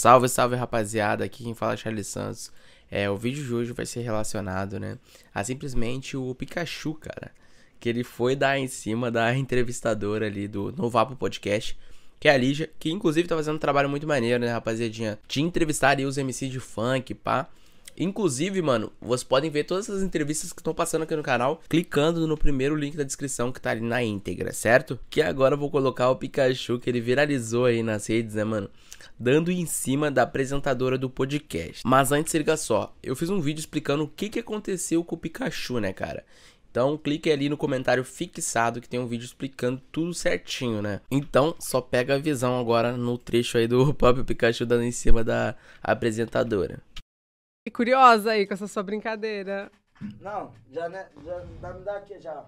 Salve, salve rapaziada, aqui quem fala é Charles Santos. É, o vídeo de hoje vai ser relacionado, né, a simplesmente o Pikachu, cara, que ele foi dar em cima da entrevistadora ali do Novapo Podcast, que é a Lígia, que inclusive tá fazendo um trabalho muito maneiro, né, rapaziadinha, de entrevistar ali os MC de funk, pá. Inclusive, mano, vocês podem ver todas essas entrevistas que estão passando aqui no canal clicando no primeiro link da descrição que tá ali na íntegra, certo? Que agora eu vou colocar o Pikachu que ele viralizou aí nas redes, né, mano? Dando em cima da apresentadora do podcast. Mas antes, liga só, eu fiz um vídeo explicando o que, que aconteceu com o Pikachu, né, cara? Então clique ali no comentário fixado que tem um vídeo explicando tudo certinho, né? Então só pega a visão agora no trecho aí do próprio Pikachu dando em cima da apresentadora curiosa aí com essa sua brincadeira. Não, já, né? Já, me dá aqui já.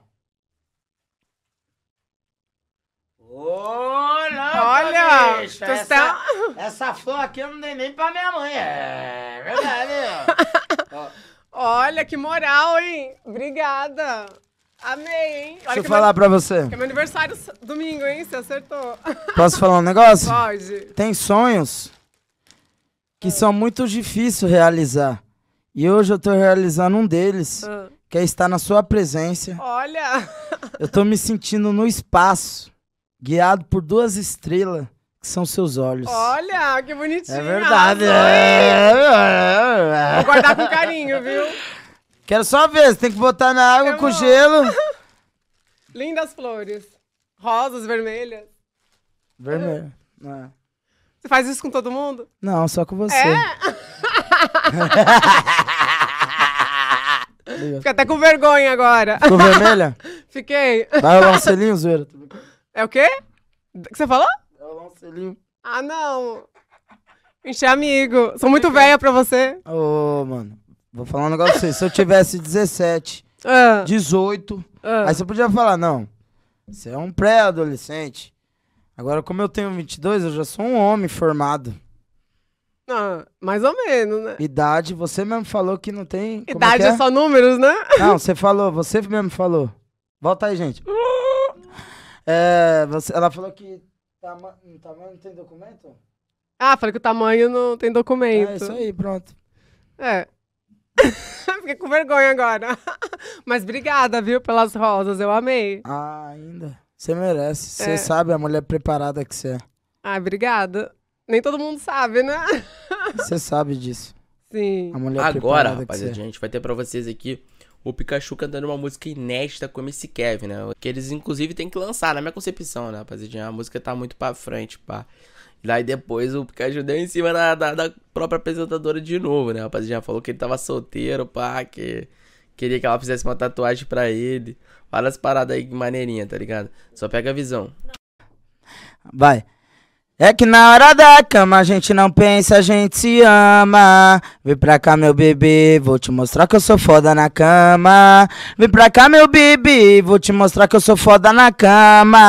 Olá, Olha, bicho, tá- essa, tá... essa flor aqui eu não dei nem pra minha mãe. É verdade. ó. Olha, que moral, hein? Obrigada. Amei, hein? Olha Deixa eu falar meu... pra você. Que é meu aniversário domingo, hein? Você acertou. Posso falar um negócio? Pode. Tem sonhos que são muito difíceis realizar. E hoje eu estou realizando um deles, ah. que é estar na sua presença. Olha! eu estou me sentindo no espaço, guiado por duas estrelas, que são seus olhos. Olha, que bonitinho! É, é, é verdade! Vou guardar com carinho, viu? Quero só ver, você tem que botar na água eu com vou. gelo. Lindas flores. Rosas vermelhas. Vermelho. É. Você faz isso com todo mundo? Não, só com você. É? Fica até com vergonha agora. Ficou vermelha? Fiquei. Vai rolar um selinho, zoeira? É o quê? O que você falou? Vai rolar um selinho. Ah, não. Encher amigo. Sou muito velha pra você. Ô, oh, mano. Vou falar um negócio pra você. Se eu tivesse 17, 18, ah. ah. aí você podia falar, não. Você é um pré-adolescente. Agora, como eu tenho 22, eu já sou um homem formado. Não, mais ou menos, né? Idade, você mesmo falou que não tem. É Idade é, é? é, só números, né? Não, você falou, você mesmo falou. Volta aí, gente. é, você, ela falou que tama, tamanho não tem documento? Ah, falei que o tamanho não tem documento. É isso aí, pronto. É. Fiquei com vergonha agora. Mas obrigada, viu, pelas rosas. Eu amei. Ah, ainda. Você merece. Você é. sabe a mulher preparada que você é. Ah, obrigada. Nem todo mundo sabe, né? Você sabe disso. Sim. Agora, rapaziada, é. a gente vai ter pra vocês aqui o Pikachu cantando uma música inédita com esse Kevin, né? Que eles, inclusive, tem que lançar, na minha concepção, né, rapaziada? A música tá muito pra frente, pá. Daí depois o Pikachu deu em cima da, da, da própria apresentadora de novo, né, rapaziada? Falou que ele tava solteiro, pá, que queria que ela fizesse uma tatuagem para ele. Várias paradas aí maneirinha, tá ligado? Só pega a visão. Vai. É que na hora da cama a gente não pensa, a gente se ama. Vem pra cá, meu bebê, vou te mostrar que eu sou foda na cama. Vem pra cá, meu bebê, vou te mostrar que eu sou foda na cama.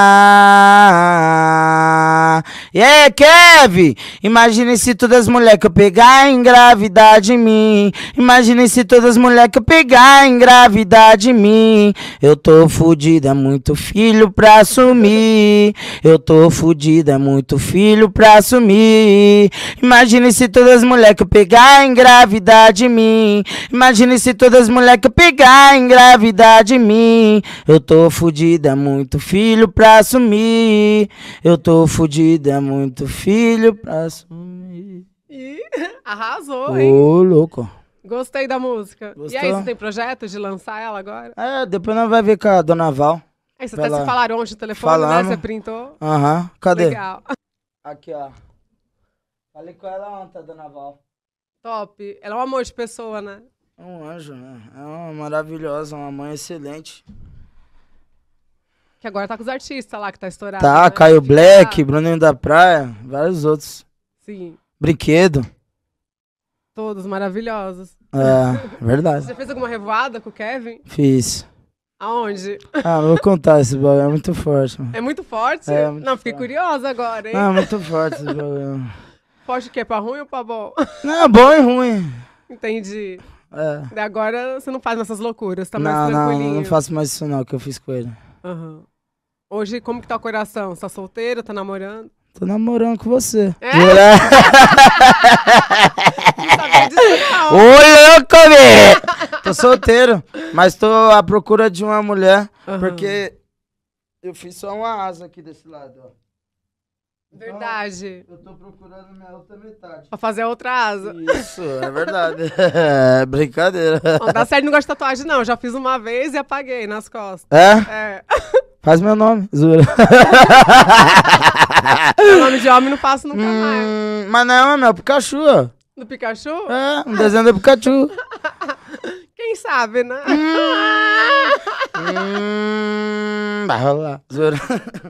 E yeah, aí, Kevin, imagine se todas as mulheres que eu pegar engravidar de mim. Imagine se todas as mulheres que eu pegar engravidar de mim. Eu tô fudida, é muito filho pra assumir. Eu tô fudida, é muito filho filho pra assumir. Imagine se todas as mulheres que eu pegar engravidar de mim. Imagine se todas as mulheres que eu pegar engravidar de mim. Eu tô fudida, é muito filho pra assumir. Eu tô fudida, é muito filho pra assumir. Ih, arrasou, hein? Ô, louco. Gostei da música. Gostou? E aí, você tem projeto de lançar ela agora? É, depois nós vamos ver com a Dona Val. Aí você até se falaram hoje no telefone, né? Falamos. né? Você printou. Aham, uhum. cadê? Legal. Aqui, ó. Falei com ela ontem, do dona Val. Top. Ela é um amor de pessoa, né? É um anjo, né? É uma maravilhosa, uma mãe excelente. Que agora tá com os artistas lá que tá estourado. Tá, né? Caio Black, tá. Bruninho da Praia, vários outros. Sim. Brinquedo. Todos maravilhosos. É, verdade. Você fez alguma revoada com o Kevin? Fiz. Aonde? Ah, vou contar esse bagulho, é muito forte. Mano. É muito forte? É, é muito não, fiquei forte. curiosa agora, hein? Ah, é muito forte esse bagulho. Forte que é pra ruim ou pra bom? Não, bom e ruim. Entendi. É. Agora você não faz essas loucuras, tá não, mais tranquilinho. Não, não faço mais isso não, que eu fiz com ele. Uhum. Hoje, como que tá o coração? Você tá solteiro, tá namorando? Tô namorando com você. É? Olha, eu comi! tô solteiro, mas tô à procura de uma mulher, uhum. porque eu fiz só uma asa aqui desse lado, ó. Então, verdade. eu tô procurando minha outra metade. Pra fazer a outra asa. Isso, é verdade. é brincadeira. Tá dá certo, não gosto de tatuagem, não. já fiz uma vez e apaguei nas costas. É? É. Faz meu nome, Zura. meu nome de homem não faço nunca hum, mais. Mas não, é meu, Pikachu. Do Pikachu? É, um desenho do Pikachu. Quem sabe, né? Hum, hum, vai rolar.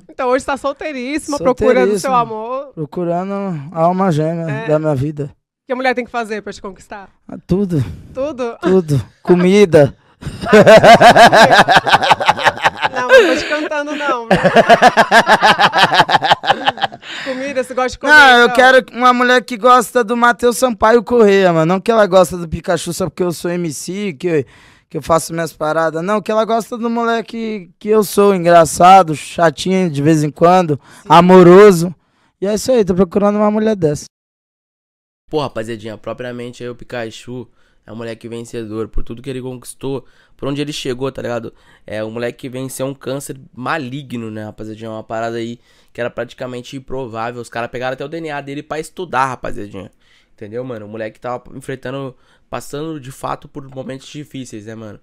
Então hoje tá solteiríssima, procurando o seu amor. Procurando a alma gêmea é. da minha vida. O que a mulher tem que fazer pra te conquistar? Ah, tudo. Tudo? Tudo. Comida. não, não tô te cantando, não. Mentira, você gosta de comer. Não, eu então? quero uma mulher que gosta do Matheus Sampaio Correia, mano. Não que ela gosta do Pikachu só porque eu sou MC, que eu, que eu faço minhas paradas. Não, que ela gosta do moleque que eu sou, engraçado, chatinho de vez em quando, Sim. amoroso. E é isso aí, tô procurando uma mulher dessa. Pô, rapaziadinha, propriamente aí o Pikachu é um moleque vencedor por tudo que ele conquistou, por onde ele chegou, tá ligado? É um moleque que venceu um câncer maligno, né, rapaziadinha? Uma parada aí que era praticamente improvável. Os caras pegaram até o DNA dele para estudar, rapaziadinha. Entendeu, mano? O moleque tava enfrentando, passando de fato por momentos difíceis, né, mano?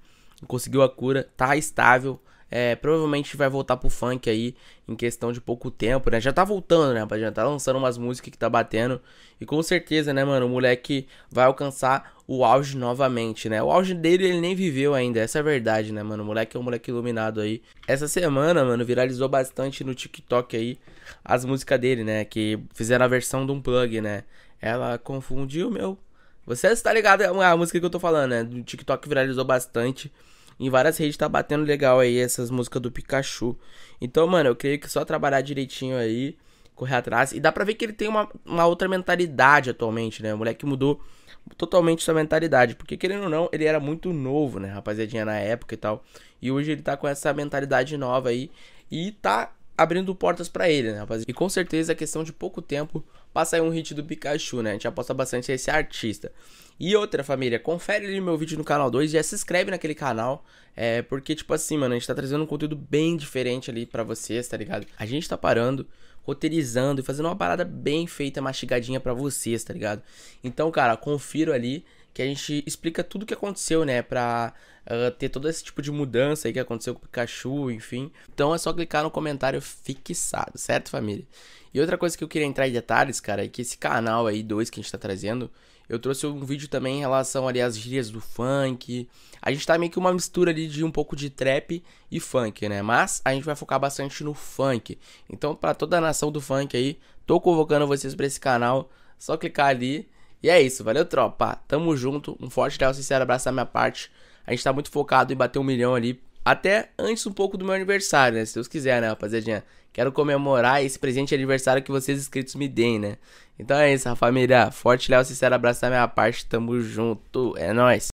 Conseguiu a cura, tá estável, é, provavelmente vai voltar pro funk aí em questão de pouco tempo, né? Já tá voltando, né, rapaziada? Tá lançando umas músicas que tá batendo. E com certeza, né, mano, o moleque vai alcançar o auge novamente, né? O auge dele ele nem viveu ainda, essa é a verdade, né, mano? O moleque é um moleque iluminado aí. Essa semana, mano, viralizou bastante no TikTok aí as músicas dele, né? Que fizeram a versão de um plug, né? Ela confundiu meu. Você está ligado? É a música que eu tô falando, né? Do TikTok viralizou bastante. Em várias redes tá batendo legal aí essas músicas do Pikachu. Então, mano, eu creio que só trabalhar direitinho aí, correr atrás. E dá pra ver que ele tem uma, uma outra mentalidade atualmente, né? O moleque mudou totalmente sua mentalidade. Porque, querendo ou não, ele era muito novo, né, rapaziadinha, na época e tal. E hoje ele tá com essa mentalidade nova aí. E tá abrindo portas para ele, né, rapaziada? E com certeza a é questão de pouco tempo passa aí um hit do Pikachu, né? A gente aposta bastante esse artista. E outra, família, confere ali meu vídeo no canal 2, já se inscreve naquele canal, é, porque, tipo assim, mano, a gente tá trazendo um conteúdo bem diferente ali para vocês, tá ligado? A gente tá parando, roteirizando e fazendo uma parada bem feita, mastigadinha para vocês, tá ligado? Então, cara, confiro ali, que a gente explica tudo o que aconteceu, né? Pra uh, ter todo esse tipo de mudança aí que aconteceu com o Pikachu, enfim. Então é só clicar no comentário fixado, certo, família? E outra coisa que eu queria entrar em detalhes, cara, é que esse canal aí, dois que a gente tá trazendo, eu trouxe um vídeo também em relação ali às gírias do funk. A gente tá meio que uma mistura ali de um pouco de trap e funk, né? Mas a gente vai focar bastante no funk. Então, para toda a nação do funk aí, tô convocando vocês para esse canal. Só clicar ali e é isso, valeu, tropa. Tamo junto. Um forte abraço sincero abraço da minha parte. A gente tá muito focado em bater um milhão ali. Até antes um pouco do meu aniversário, né? Se Deus quiser, né, rapaziadinha? Quero comemorar esse presente de aniversário que vocês inscritos me deem, né? Então é isso, família. Forte, leal, sincero abraço da minha parte. Tamo junto. É nóis.